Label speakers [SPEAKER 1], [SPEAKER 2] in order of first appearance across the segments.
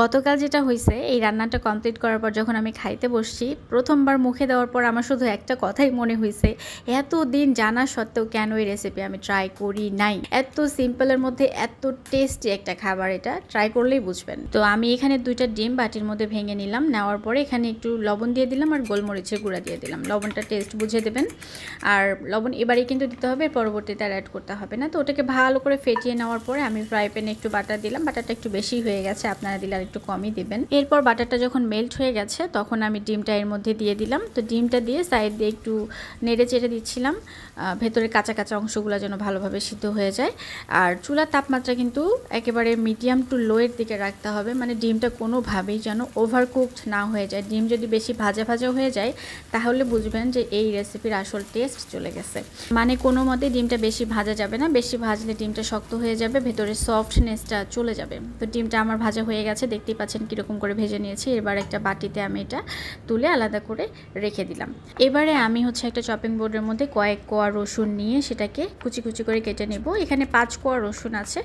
[SPEAKER 1] গতকাল যেটা হয়েছে এই রান্নাটা কমপ্লিট করার পর যখন আমি খাইতে বসছি প্রথমবার মুখে দেওয়ার পর আমার শুধু একটা কথাই মনে হয়েছে এত দিন জানা সত্ত্বেও কেন এই রেসিপি আমি ট্রাই করি নাই এত সিম্পলের মধ্যে এত টেস্টি একটা খাবার এটা ট্রাই করলেই বুঝবেন তো আমি এখানে দুইটা ডিম বাটির মধ্যে ভেঙে নিলাম নেওয়ার পরে এখানে একটু লবণ দিয়ে দিলাম আর গোলমরিচের গুঁড়া দিয়ে দিলাম লবণটা টেস্ট বুঝে দেবেন আর লবণ এবারে কিন্তু দিতে হবে পরবর্তীতে আর অ্যাড করতে হবে না তো ওটাকে ভালো করে ফেটিয়ে নেওয়ার পরে আমি ফ্রাই প্যানে একটু বাটার দিলাম বাটারটা একটু বেশি হয়ে গেছে আপনারা দিলে আর একটু কমই দেবেন এরপর বাটারটা যখন মেল্ট হয়ে গেছে তখন আমি ডিমটা এর মধ্যে দিয়ে দিলাম তো ডিমটা দিয়ে সাইড দিয়ে একটু নেড়ে চেড়ে দিচ্ছিলাম ভেতরে কাঁচা কাঁচা অংশগুলো যেন ভালোভাবে সিদ্ধ হয়ে যায় আর চুলার তাপমাত্রা কিন্তু একেবারে মিডিয়াম টু লোয়ের দিকে রাখতে হবে মানে ডিমটা কোনোভাবেই যেন কুকড না হয়ে যায় ডিম যদি বেশি ভাজা ভাজা হয়ে যায় তাহলে বুঝবেন যে এই রেসিপির আসল টেস্ট চলে গেছে মানে কোনো মতে ডিমটা বেশি ভাজা যাবে না বেশি ভাজলে ডিমটা শক্ত হয়ে যাবে ভেতরে সফটনেসটা চলে যাবে তো ডিমটা আমার ভাজা হয়ে গেছে গেছে দেখতেই পাচ্ছেন কীরকম করে ভেজে নিয়েছি এবার একটা বাটিতে আমি এটা তুলে আলাদা করে রেখে দিলাম এবারে আমি হচ্ছে একটা চপিং বোর্ডের মধ্যে কয়েক কোয়া রসুন নিয়ে সেটাকে কুচি কুচি করে কেটে নেব এখানে পাঁচ কোয়া রসুন আছে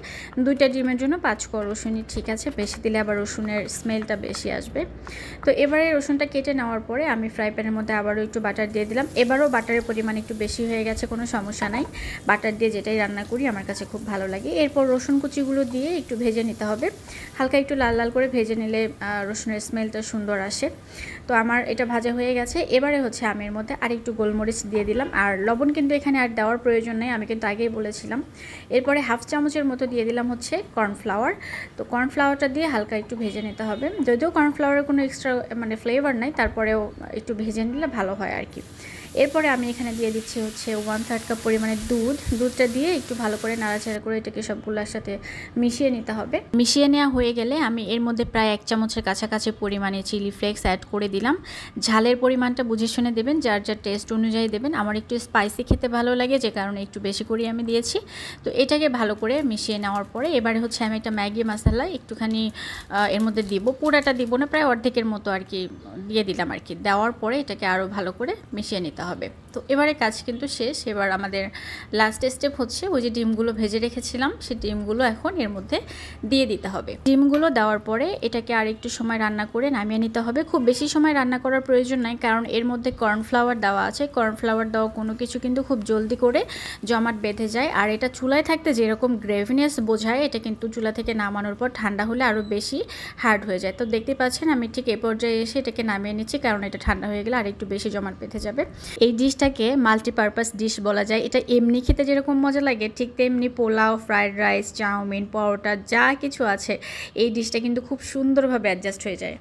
[SPEAKER 1] দুইটা ডিমের জন্য পাঁচ কোয়া রসুনই ঠিক আছে বেশি দিলে আবার রসুনের স্মেলটা বেশি আসবে তো এবারে রসুনটা কেটে নেওয়ার পরে আমি ফ্রাই প্যানের মধ্যে আবারও একটু বাটার দিয়ে দিলাম এবারও বাটারের পরিমাণ একটু বেশি হয়ে গেছে কোনো সমস্যা নাই বাটার দিয়ে যেটাই রান্না করি আমার কাছে খুব ভালো লাগে এরপর রসুন কুচিগুলো দিয়ে একটু ভেজে নিতে হবে হালকা একটু লাল লাল ভালো করে ভেজে নিলে রসুনের স্মেলটা সুন্দর আসে তো আমার এটা ভাজা হয়ে গেছে এবারে হচ্ছে আমি এর মধ্যে আর একটু গোলমরিচ দিয়ে দিলাম আর লবণ কিন্তু এখানে আর দেওয়ার প্রয়োজন নেই আমি কিন্তু আগেই বলেছিলাম এরপরে হাফ চামচের মতো দিয়ে দিলাম হচ্ছে কর্নফ্লাওয়ার তো কর্নফ্লাওয়ারটা দিয়ে হালকা একটু ভেজে নিতে হবে যদিও কর্নফ্লাওয়ারের কোনো এক্সট্রা মানে ফ্লেভার নাই তারপরেও একটু ভেজে নিলে ভালো হয় আর কি এরপরে আমি এখানে দিয়ে দিচ্ছি হচ্ছে ওয়ান থার্ড কাপ পরিমাণে দুধ দুধটা দিয়ে একটু ভালো করে নাড়াচাড়া করে এটাকে সবগুলোর সাথে মিশিয়ে নিতে হবে মিশিয়ে নেওয়া হয়ে গেলে আমি এর মধ্যে প্রায় এক চামচের কাছাকাছি পরিমাণে চিলি ফ্লেক্স অ্যাড করে দিলাম ঝালের পরিমাণটা বুঝে শুনে দেবেন যার যার টেস্ট অনুযায়ী দেবেন আমার একটু স্পাইসি খেতে ভালো লাগে যে কারণে একটু বেশি করে আমি দিয়েছি তো এটাকে ভালো করে মিশিয়ে নেওয়ার পরে এবারে হচ্ছে আমি একটা ম্যাগি মশলা একটুখানি এর মধ্যে দিব পুরাটা দিব না প্রায় অর্ধেকের মতো আর কি দিয়ে দিলাম আর কি দেওয়ার পরে এটাকে আরও ভালো করে মিশিয়ে নিতে দিতে হবে তো এবারে কাজ কিন্তু শেষ এবার আমাদের লাস্ট স্টেপ হচ্ছে ওই যে ডিমগুলো ভেজে রেখেছিলাম সেই ডিমগুলো এখন এর মধ্যে দিয়ে দিতে হবে ডিমগুলো দেওয়ার পরে এটাকে আর একটু সময় রান্না করে নামিয়ে নিতে হবে খুব বেশি সময় রান্না করার প্রয়োজন নাই কারণ এর মধ্যে কর্নফ্লাওয়ার দেওয়া আছে কর্নফ্লাওয়ার দেওয়া কোনো কিছু কিন্তু খুব জলদি করে জমাট বেঁধে যায় আর এটা চুলায় থাকতে যেরকম গ্রেভিনেস বোঝায় এটা কিন্তু চুলা থেকে নামানোর পর ঠান্ডা হলে আরও বেশি হার্ড হয়ে যায় তো দেখতে পাচ্ছেন আমি ঠিক এ পর্যায়ে এসে এটাকে নামিয়ে নিচ্ছি কারণ এটা ঠান্ডা হয়ে গেলে আর একটু বেশি জমাট বেঁধে যাবে এই ডিশটাকে মাল্টিপারপাস ডিশ বলা যায় এটা এমনি খেতে যেরকম মজা লাগে ঠিক তেমনি pulao fried rice chowmein paratha যা কিছু আছে এই ডিশটা কিন্তু খুব সুন্দরভাবে অ্যাডজাস্ট হয়ে যায়